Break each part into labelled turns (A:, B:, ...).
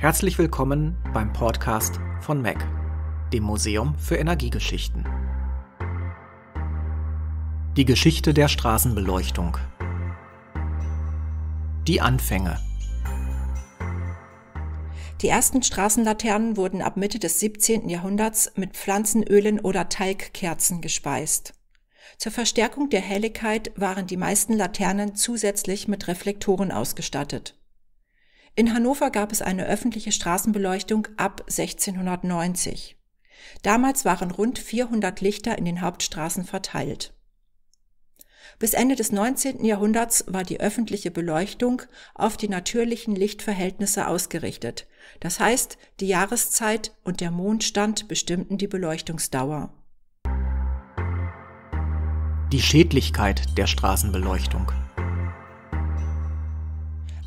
A: Herzlich willkommen beim Podcast von MEC, dem Museum für Energiegeschichten. Die Geschichte der Straßenbeleuchtung. Die Anfänge.
B: Die ersten Straßenlaternen wurden ab Mitte des 17. Jahrhunderts mit Pflanzenölen oder Talgkerzen gespeist. Zur Verstärkung der Helligkeit waren die meisten Laternen zusätzlich mit Reflektoren ausgestattet. In Hannover gab es eine öffentliche Straßenbeleuchtung ab 1690. Damals waren rund 400 Lichter in den Hauptstraßen verteilt. Bis Ende des 19. Jahrhunderts war die öffentliche Beleuchtung auf die natürlichen Lichtverhältnisse ausgerichtet. Das heißt, die Jahreszeit und der Mondstand bestimmten die Beleuchtungsdauer.
A: Die Schädlichkeit der Straßenbeleuchtung.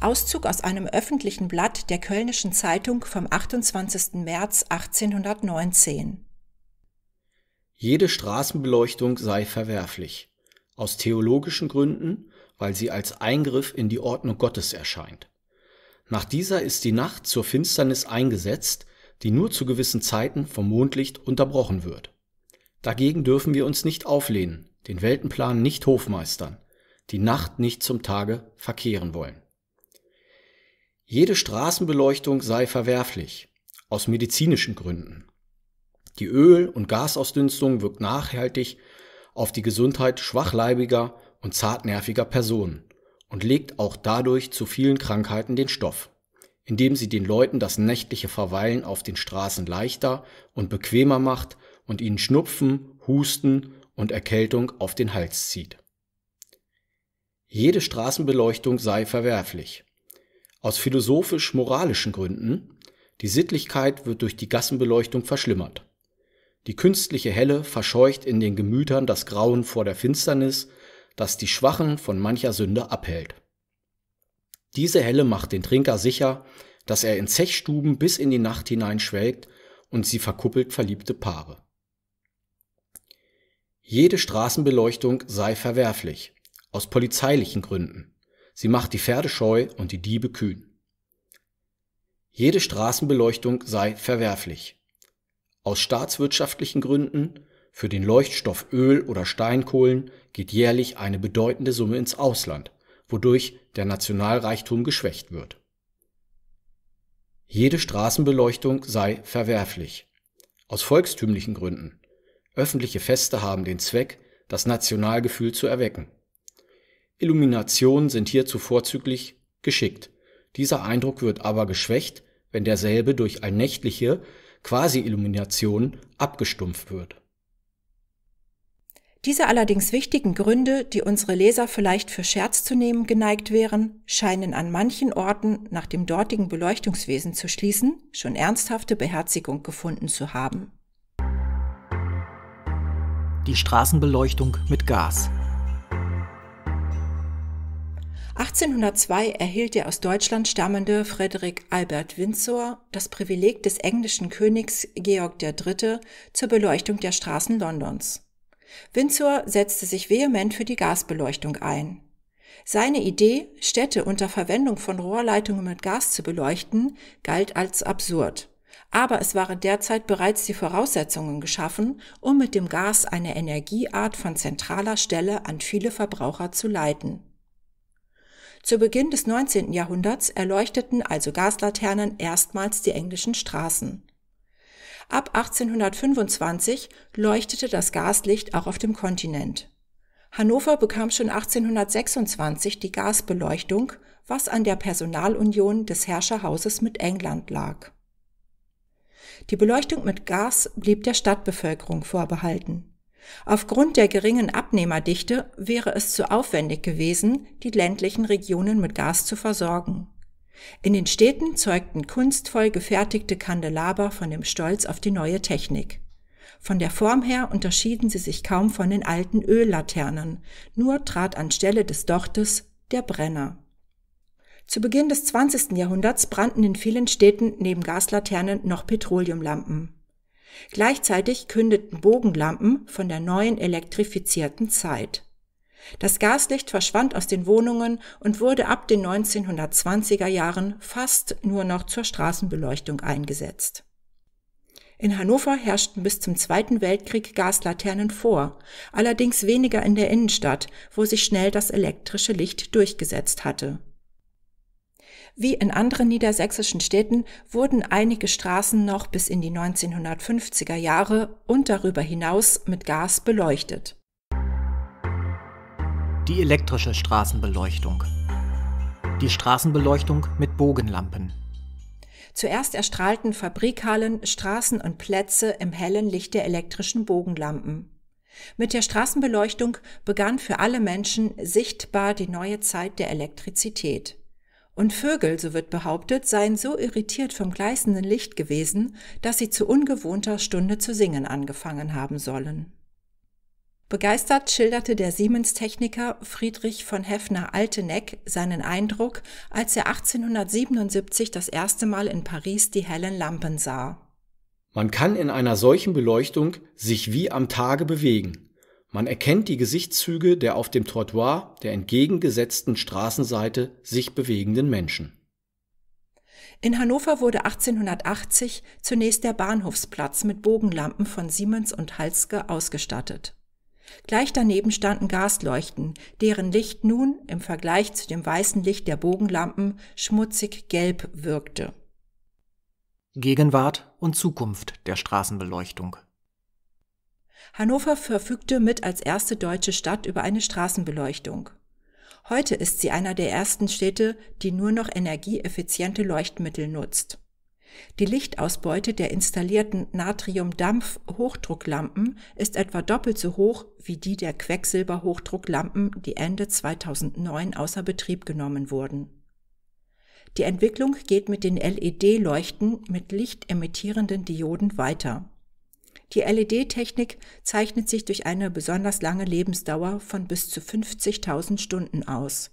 B: Auszug aus einem öffentlichen Blatt der Kölnischen Zeitung vom 28. März 1819.
C: Jede Straßenbeleuchtung sei verwerflich, aus theologischen Gründen, weil sie als Eingriff in die Ordnung Gottes erscheint. Nach dieser ist die Nacht zur Finsternis eingesetzt, die nur zu gewissen Zeiten vom Mondlicht unterbrochen wird. Dagegen dürfen wir uns nicht auflehnen, den Weltenplan nicht hofmeistern, die Nacht nicht zum Tage verkehren wollen. Jede Straßenbeleuchtung sei verwerflich, aus medizinischen Gründen. Die Öl- und Gasausdünstung wirkt nachhaltig auf die Gesundheit schwachleibiger und zartnerviger Personen und legt auch dadurch zu vielen Krankheiten den Stoff, indem sie den Leuten das nächtliche Verweilen auf den Straßen leichter und bequemer macht und ihnen Schnupfen, Husten und Erkältung auf den Hals zieht. Jede Straßenbeleuchtung sei verwerflich, aus philosophisch-moralischen Gründen die Sittlichkeit wird durch die Gassenbeleuchtung verschlimmert. Die künstliche Helle verscheucht in den Gemütern das Grauen vor der Finsternis, das die Schwachen von mancher Sünde abhält. Diese Helle macht den Trinker sicher, dass er in Zechstuben bis in die Nacht hinein schwelgt und sie verkuppelt verliebte Paare. Jede Straßenbeleuchtung sei verwerflich, aus polizeilichen Gründen. Sie macht die Pferde scheu und die Diebe kühn. Jede Straßenbeleuchtung sei verwerflich. Aus staatswirtschaftlichen Gründen, für den Leuchtstoff Öl oder Steinkohlen geht jährlich eine bedeutende Summe ins Ausland, wodurch der Nationalreichtum geschwächt wird. Jede Straßenbeleuchtung sei verwerflich. Aus volkstümlichen Gründen. Öffentliche Feste haben den Zweck, das Nationalgefühl zu erwecken. Illuminationen sind hierzu vorzüglich geschickt. Dieser Eindruck wird aber geschwächt, wenn derselbe durch allnächtliche Quasi-Illumination abgestumpft wird.
B: Diese allerdings wichtigen Gründe, die unsere Leser vielleicht für Scherz zu nehmen geneigt wären, scheinen an manchen Orten nach dem dortigen Beleuchtungswesen zu schließen, schon ernsthafte Beherzigung gefunden zu haben.
A: Die Straßenbeleuchtung mit Gas.
B: 1802 erhielt der aus Deutschland stammende Frederick Albert Windsor das Privileg des englischen Königs Georg III. zur Beleuchtung der Straßen Londons. Windsor setzte sich vehement für die Gasbeleuchtung ein. Seine Idee, Städte unter Verwendung von Rohrleitungen mit Gas zu beleuchten, galt als absurd. Aber es waren derzeit bereits die Voraussetzungen geschaffen, um mit dem Gas eine Energieart von zentraler Stelle an viele Verbraucher zu leiten zu Beginn des 19. Jahrhunderts erleuchteten also Gaslaternen erstmals die englischen Straßen. Ab 1825 leuchtete das Gaslicht auch auf dem Kontinent. Hannover bekam schon 1826 die Gasbeleuchtung, was an der Personalunion des Herrscherhauses mit England lag. Die Beleuchtung mit Gas blieb der Stadtbevölkerung vorbehalten Aufgrund der geringen Abnehmerdichte wäre es zu aufwendig gewesen, die ländlichen Regionen mit Gas zu versorgen. In den Städten zeugten kunstvoll gefertigte Kandelaber von dem Stolz auf die neue Technik. Von der Form her unterschieden sie sich kaum von den alten Öllaternen, nur trat anstelle des Dochtes der Brenner. Zu Beginn des 20. Jahrhunderts brannten in vielen Städten neben Gaslaternen noch Petroleumlampen. Gleichzeitig kündeten Bogenlampen von der neuen elektrifizierten Zeit. Das Gaslicht verschwand aus den Wohnungen und wurde ab den 1920er Jahren fast nur noch zur Straßenbeleuchtung eingesetzt. In Hannover herrschten bis zum Zweiten Weltkrieg Gaslaternen vor, allerdings weniger in der Innenstadt, wo sich schnell das elektrische Licht durchgesetzt hatte wie in anderen niedersächsischen Städten wurden einige Straßen noch bis in die 1950er Jahre und darüber hinaus mit Gas beleuchtet.
A: Die elektrische Straßenbeleuchtung. Die Straßenbeleuchtung mit Bogenlampen.
B: Zuerst erstrahlten Fabrikhallen, Straßen und Plätze im hellen Licht der elektrischen Bogenlampen. Mit der Straßenbeleuchtung begann für alle Menschen sichtbar die neue Zeit der Elektrizität. Und Vögel, so wird behauptet, seien so irritiert vom gleißenden Licht gewesen, dass sie zu ungewohnter Stunde zu singen angefangen haben sollen. Begeistert schilderte der Siemens-Techniker Friedrich von Heffner Alteneck seinen Eindruck, als er 1877 das erste Mal in Paris die hellen Lampen sah.
C: Man kann in einer solchen Beleuchtung sich wie am Tage bewegen. Man erkennt die Gesichtszüge der auf dem Trottoir der entgegengesetzten Straßenseite sich bewegenden Menschen.
B: In Hannover wurde 1880 zunächst der Bahnhofsplatz mit Bogenlampen von Siemens und Halske ausgestattet. Gleich daneben standen Gasleuchten, deren Licht nun im Vergleich zu dem weißen Licht der Bogenlampen schmutzig gelb wirkte. Gegenwart und Zukunft
A: der Straßenbeleuchtung
B: Hannover verfügte mit als erste deutsche Stadt über eine Straßenbeleuchtung. Heute ist sie einer der ersten Städte, die nur noch energieeffiziente Leuchtmittel nutzt. Die Lichtausbeute der installierten Natriumdampf-Hochdrucklampen ist etwa doppelt so hoch wie die der Quecksilber-Hochdrucklampen, die Ende 2009 außer Betrieb genommen wurden. Die Entwicklung geht mit den LED-Leuchten mit lichtemittierenden Dioden weiter. Die LED-Technik zeichnet sich durch eine besonders lange Lebensdauer von bis zu 50.000 Stunden aus.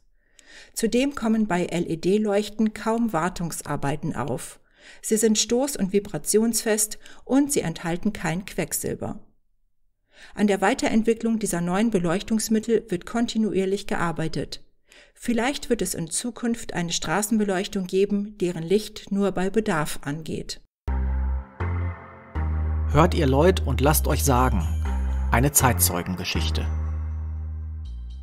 B: Zudem kommen bei LED-Leuchten kaum Wartungsarbeiten auf. Sie sind stoß- und vibrationsfest und sie enthalten kein Quecksilber. An der Weiterentwicklung dieser neuen Beleuchtungsmittel wird kontinuierlich gearbeitet. Vielleicht wird es in Zukunft eine Straßenbeleuchtung geben, deren Licht nur bei Bedarf angeht
A: Hört ihr
C: Leut und lasst euch sagen. Eine Zeitzeugengeschichte.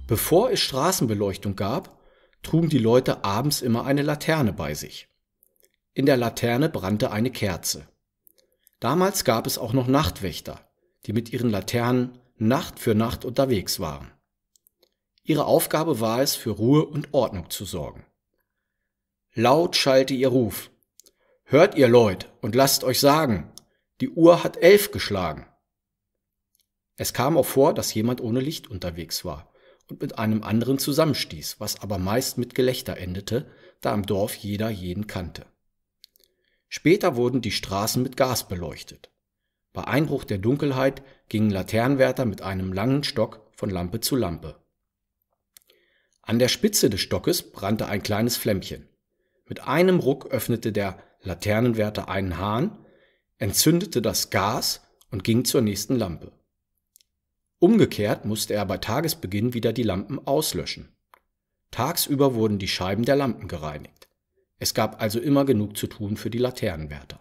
C: Bevor es Straßenbeleuchtung gab, trugen die Leute abends immer eine Laterne bei sich. In der Laterne brannte eine Kerze. Damals gab es auch noch Nachtwächter, die mit ihren Laternen Nacht für Nacht unterwegs waren. Ihre Aufgabe war es, für Ruhe und Ordnung zu sorgen. Laut schallte ihr Ruf. Hört ihr Leut und lasst euch sagen, die Uhr hat elf geschlagen. Es kam auch vor, dass jemand ohne Licht unterwegs war und mit einem anderen zusammenstieß, was aber meist mit Gelächter endete, da im Dorf jeder jeden kannte. Später wurden die Straßen mit Gas beleuchtet. Bei Einbruch der Dunkelheit gingen Laternenwärter mit einem langen Stock von Lampe zu Lampe. An der Spitze des Stockes brannte ein kleines Flämmchen. Mit einem Ruck öffnete der Laternenwärter einen Hahn, entzündete das Gas und ging zur nächsten Lampe. Umgekehrt musste er bei Tagesbeginn wieder die Lampen auslöschen. Tagsüber wurden die Scheiben der Lampen gereinigt. Es gab also immer genug zu tun für die Laternenwärter.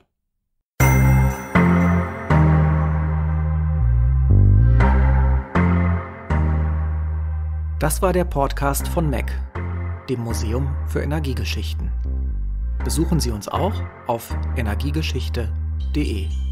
A: Das war der Podcast von MEC, dem Museum für Energiegeschichten. Besuchen Sie uns auch auf energiegeschichte.de. www.ecosystemsolutions.de